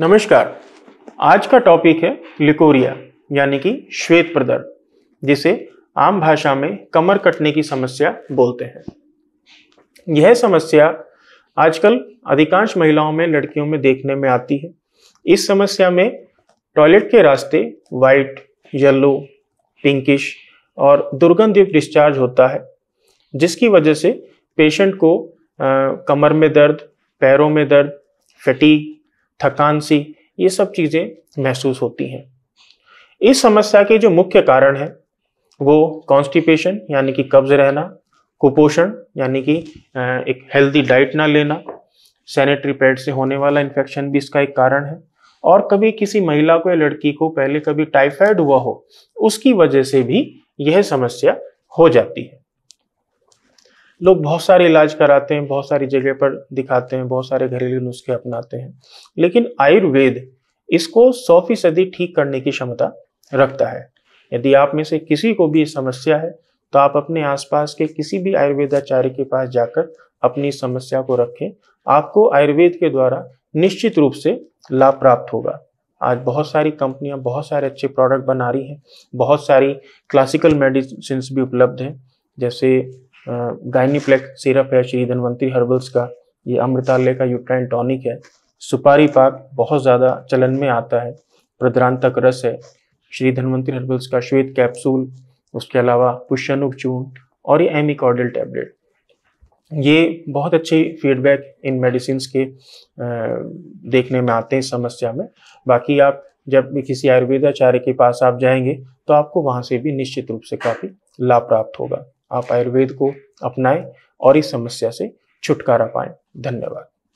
नमस्कार आज का टॉपिक है लिकोरिया यानी कि श्वेत प्रदर जिसे आम भाषा में कमर कटने की समस्या बोलते हैं यह समस्या आजकल अधिकांश महिलाओं में लड़कियों में देखने में आती है इस समस्या में टॉयलेट के रास्ते वाइट येलो पिंकिश और दुर्गंधयुक्त डिस्चार्ज होता है जिसकी वजह से पेशेंट को आ, कमर में दर्द पैरों में दर्द फटीक थकान सी ये सब चीज़ें महसूस होती हैं इस समस्या के जो मुख्य कारण है वो कॉन्स्टिपेशन यानी कि कब्ज रहना कुपोषण यानी कि एक हेल्दी डाइट ना लेना सैनिटरी पैड से होने वाला इन्फेक्शन भी इसका एक कारण है और कभी किसी महिला को या लड़की को पहले कभी टाइफाइड हुआ हो उसकी वजह से भी यह समस्या हो जाती है लोग बहुत सारे इलाज कराते हैं बहुत सारी जगह पर दिखाते हैं बहुत सारे घरेलू नुस्खे अपनाते हैं लेकिन आयुर्वेद इसको सौ फीसदी ठीक करने की क्षमता रखता है यदि आप में से किसी को भी समस्या है तो आप अपने आसपास के किसी भी आयुर्वेदाचार्य के पास जाकर अपनी समस्या को रखें आपको आयुर्वेद के द्वारा निश्चित रूप से लाभ प्राप्त होगा आज बहुत सारी कंपनियां बहुत सारे अच्छे प्रोडक्ट बना रही हैं बहुत सारी क्लासिकल मेडिसिन भी उपलब्ध हैं जैसे गाइनीप्लेक सिरप है श्री धनवंतरी हर्बल्स का ये अमृतालय का यूट्राइन टॉनिक है सुपारी पाक बहुत ज़्यादा चलन में आता है प्रद्रांतक रस है श्री धनवंतरी हर्बल्स का श्वेत कैप्सूल उसके अलावा पुष्यनुक चून और ये एमिकॉर्डल टैबलेट ये बहुत अच्छे फीडबैक इन मेडिसिन के देखने में आते हैं समस्या में बाकी आप जब भी किसी आयुर्वेदाचार्य के पास आप जाएंगे तो आपको वहाँ से भी निश्चित रूप से काफ़ी लाभ प्राप्त होगा आप आयुर्वेद को अपनाएं और इस समस्या से छुटकारा पाएं धन्यवाद